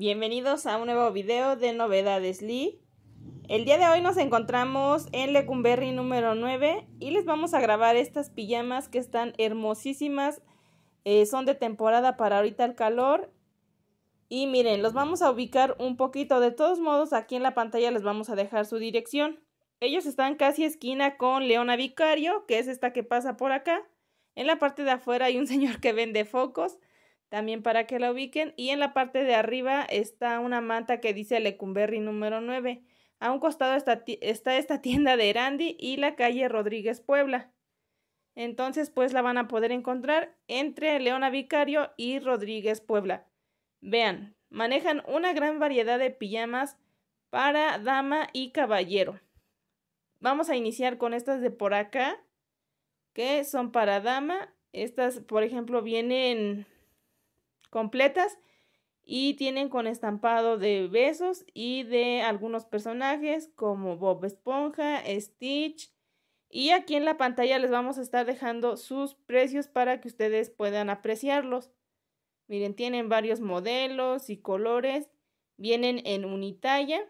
Bienvenidos a un nuevo video de Novedades Lee. El día de hoy nos encontramos en Lecumberri número 9 y les vamos a grabar estas pijamas que están hermosísimas. Eh, son de temporada para ahorita el calor. Y miren, los vamos a ubicar un poquito. De todos modos, aquí en la pantalla les vamos a dejar su dirección. Ellos están casi esquina con Leona Vicario, que es esta que pasa por acá. En la parte de afuera hay un señor que vende focos también para que la ubiquen. Y en la parte de arriba está una manta que dice Lecumberri número 9. A un costado está, está esta tienda de Erandi y la calle Rodríguez Puebla. Entonces, pues la van a poder encontrar entre Leona Vicario y Rodríguez Puebla. Vean, manejan una gran variedad de pijamas para dama y caballero. Vamos a iniciar con estas de por acá, que son para dama. Estas, por ejemplo, vienen completas y tienen con estampado de besos y de algunos personajes como Bob Esponja, Stitch. Y aquí en la pantalla les vamos a estar dejando sus precios para que ustedes puedan apreciarlos. Miren, tienen varios modelos y colores. Vienen en unitalla.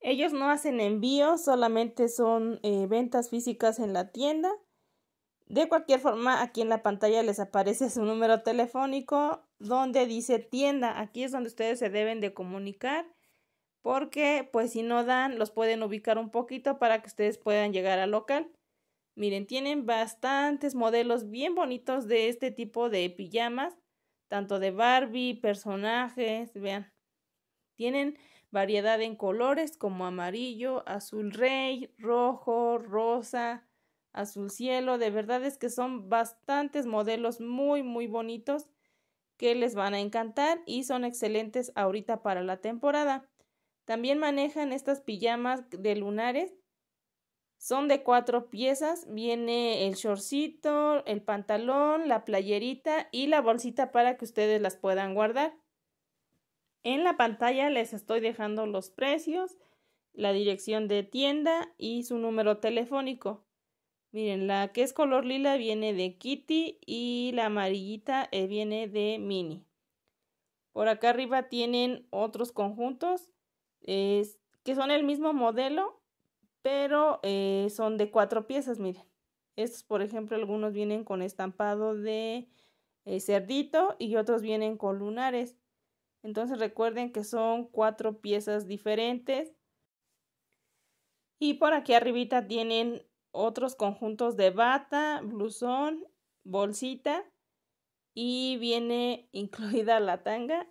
Ellos no hacen envíos, solamente son eh, ventas físicas en la tienda. De cualquier forma, aquí en la pantalla les aparece su número telefónico donde dice tienda. Aquí es donde ustedes se deben de comunicar porque pues si no dan, los pueden ubicar un poquito para que ustedes puedan llegar al local. Miren, tienen bastantes modelos bien bonitos de este tipo de pijamas, tanto de Barbie, personajes, vean. Tienen variedad en colores como amarillo, azul rey, rojo, rosa, azul cielo, de verdad es que son bastantes modelos muy muy bonitos que les van a encantar y son excelentes ahorita para la temporada. También manejan estas pijamas de lunares. Son de cuatro piezas. Viene el shortcito, el pantalón, la playerita y la bolsita para que ustedes las puedan guardar. En la pantalla les estoy dejando los precios, la dirección de tienda y su número telefónico. Miren, la que es color lila viene de Kitty y la amarillita eh, viene de Mini. Por acá arriba tienen otros conjuntos que son el mismo modelo, pero eh, son de cuatro piezas, miren. Estos, por ejemplo, algunos vienen con estampado de eh, cerdito y otros vienen con lunares. Entonces recuerden que son cuatro piezas diferentes. Y por aquí arribita tienen otros conjuntos de bata, blusón, bolsita y viene incluida la tanga.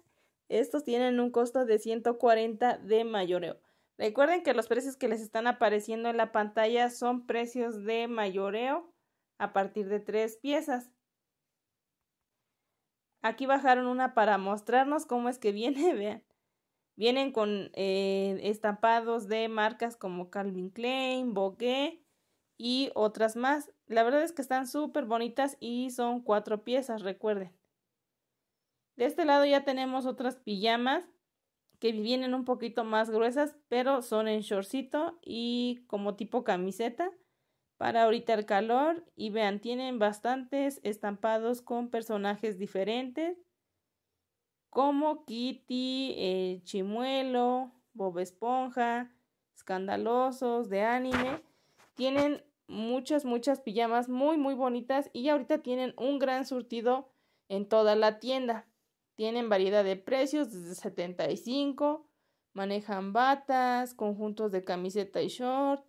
Estos tienen un costo de 140 de mayoreo. Recuerden que los precios que les están apareciendo en la pantalla son precios de mayoreo a partir de tres piezas. Aquí bajaron una para mostrarnos cómo es que viene, vean. Vienen con eh, estampados de marcas como Calvin Klein, Bokeh y otras más. La verdad es que están súper bonitas y son cuatro piezas, recuerden. De este lado ya tenemos otras pijamas que vienen un poquito más gruesas, pero son en shortcito y como tipo camiseta para ahorita el calor. Y vean, tienen bastantes estampados con personajes diferentes como Kitty, eh, Chimuelo, Bob Esponja, Escandalosos, de anime tienen muchas, muchas pijamas muy, muy bonitas y ahorita tienen un gran surtido en toda la tienda. Tienen variedad de precios desde 75, manejan batas, conjuntos de camiseta y short.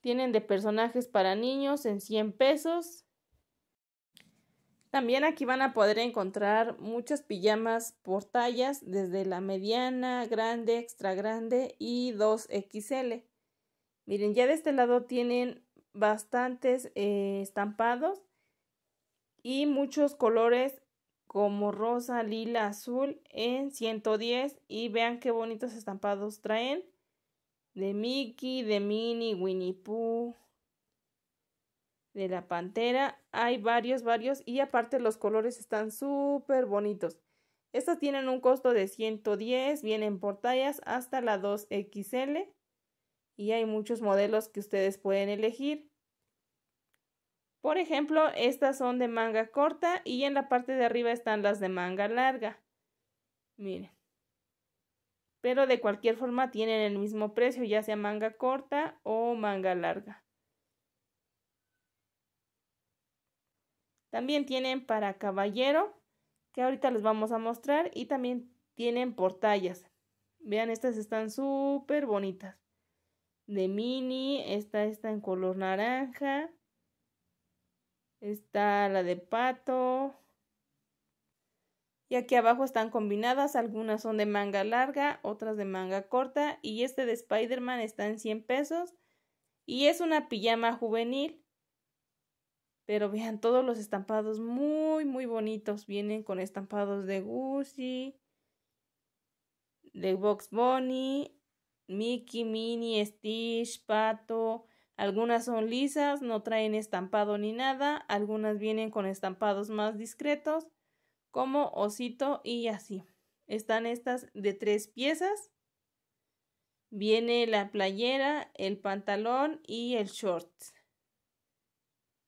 Tienen de personajes para niños en 100 pesos. También aquí van a poder encontrar muchas pijamas por tallas, desde la mediana, grande, extra grande y 2XL. Miren, ya de este lado tienen bastantes eh, estampados y muchos colores como rosa, lila, azul en 110 y vean qué bonitos estampados traen de Mickey, de Minnie, Winnie Pooh, de la pantera. Hay varios, varios y aparte los colores están súper bonitos. Estos tienen un costo de 110, vienen por tallas hasta la 2XL y hay muchos modelos que ustedes pueden elegir. Por ejemplo, estas son de manga corta y en la parte de arriba están las de manga larga. Miren. Pero de cualquier forma tienen el mismo precio, ya sea manga corta o manga larga. También tienen para caballero, que ahorita les vamos a mostrar, y también tienen por tallas. Vean, estas están súper bonitas de mini, está en color naranja, está la de pato. Y aquí abajo están combinadas, algunas son de manga larga, otras de manga corta y este de Spider-Man está en 100 pesos y es una pijama juvenil. Pero vean todos los estampados muy muy bonitos, vienen con estampados de Gucci, de Box Bunny, Mickey, mini, Stitch, Pato. Algunas son lisas, no traen estampado ni nada. Algunas vienen con estampados más discretos, como osito y así. Están estas de tres piezas. Viene la playera, el pantalón y el short.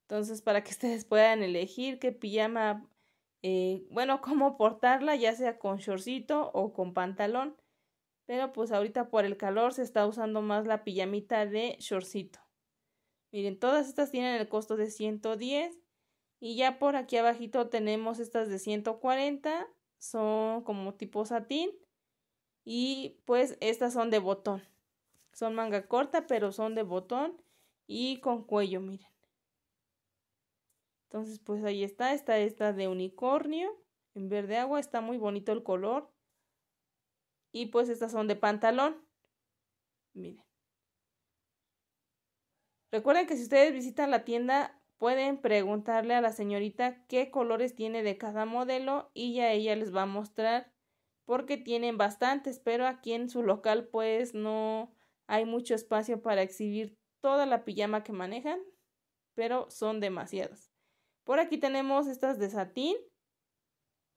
Entonces, para que ustedes puedan elegir qué pijama, eh, bueno, cómo portarla, ya sea con shortcito o con pantalón. Pero pues ahorita por el calor se está usando más la pijamita de shortcito. Miren, todas estas tienen el costo de 110. Y ya por aquí abajito tenemos estas de 140. Son como tipo satín. Y pues estas son de botón. Son manga corta, pero son de botón y con cuello, miren. Entonces, pues ahí está. Está esta de unicornio en verde agua. Está muy bonito el color. Y pues estas son de pantalón. Miren. Recuerden que si ustedes visitan la tienda pueden preguntarle a la señorita qué colores tiene de cada modelo y ya ella les va a mostrar porque tienen bastantes, pero aquí en su local pues no hay mucho espacio para exhibir toda la pijama que manejan, pero son demasiadas. Por aquí tenemos estas de satín,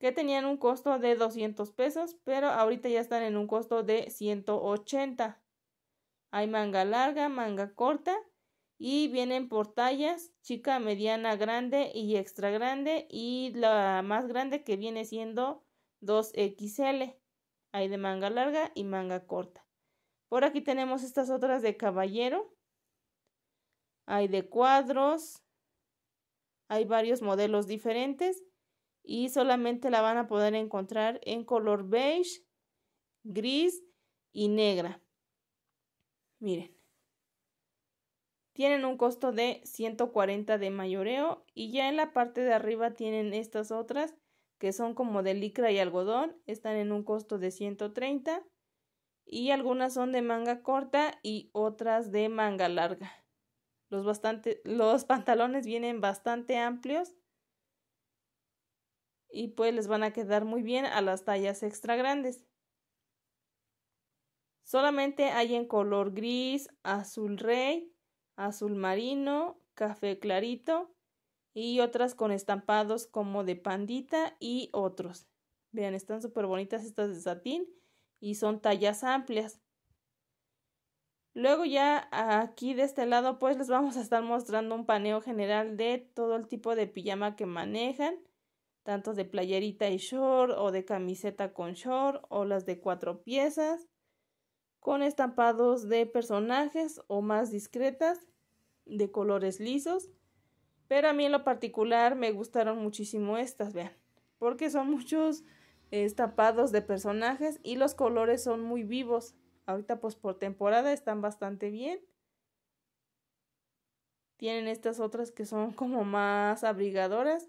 que tenían un costo de 200 pesos, pero ahorita ya están en un costo de 180. Hay manga larga, manga corta y vienen por tallas, chica, mediana, grande y extra grande y la más grande que viene siendo 2XL. Hay de manga larga y manga corta. Por aquí tenemos estas otras de caballero. Hay de cuadros. Hay varios modelos diferentes y solamente la van a poder encontrar en color beige, gris y negra. Miren. Tienen un costo de 140 de mayoreo y ya en la parte de arriba tienen estas otras que son como de licra y algodón, están en un costo de 130 y algunas son de manga corta y otras de manga larga. Los, los pantalones vienen bastante amplios y pues les van a quedar muy bien a las tallas extra grandes. Solamente hay en color gris, azul rey, azul marino, café clarito y otras con estampados como de pandita y otros. Vean, están súper bonitas estas de satín y son tallas amplias. Luego ya aquí de este lado pues les vamos a estar mostrando un paneo general de todo el tipo de pijama que manejan tanto de playerita y short o de camiseta con short o las de cuatro piezas, con estampados de personajes o más discretas, de colores lisos, pero a mí en lo particular me gustaron muchísimo estas, vean, porque son muchos estampados de personajes y los colores son muy vivos. Ahorita pues por temporada están bastante bien. Tienen estas otras que son como más abrigadoras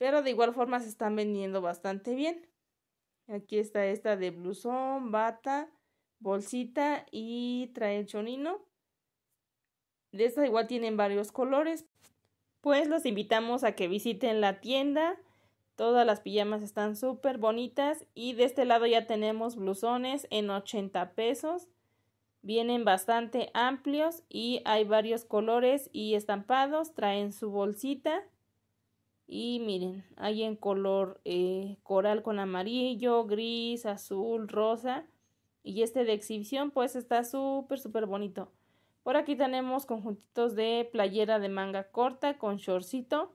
pero de igual forma se están vendiendo bastante bien. Aquí está esta de blusón, bata, bolsita y trae el chonino. De esta igual tienen varios colores. Pues los invitamos a que visiten la tienda. Todas las pijamas están súper bonitas. Y de este lado ya tenemos blusones en 80 pesos. Vienen bastante amplios y hay varios colores y estampados. Traen su bolsita. Y miren, hay en color eh, coral con amarillo, gris, azul, rosa. Y este de exhibición pues está súper, súper bonito. Por aquí tenemos conjuntitos de playera de manga corta con shortcito.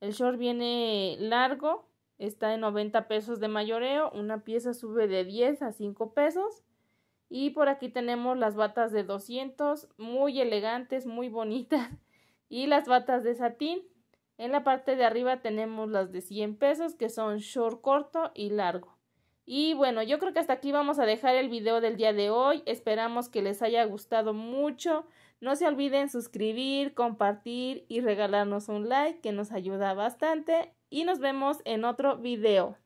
El short viene largo, está en 90 pesos de mayoreo. Una pieza sube de 10 a 5 pesos. Y por aquí tenemos las batas de 200, muy elegantes, muy bonitas. Y las batas de satín, en la parte de arriba tenemos las de 100 pesos que son short corto y largo. Y bueno, yo creo que hasta aquí vamos a dejar el video del día de hoy. Esperamos que les haya gustado mucho. No se olviden suscribir, compartir y regalarnos un like que nos ayuda bastante. Y nos vemos en otro video.